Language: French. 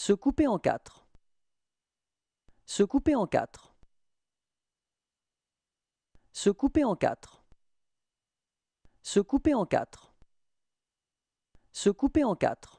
Se couper en quatre. Se couper en quatre. Se couper en quatre. Se couper en quatre. Se couper en quatre.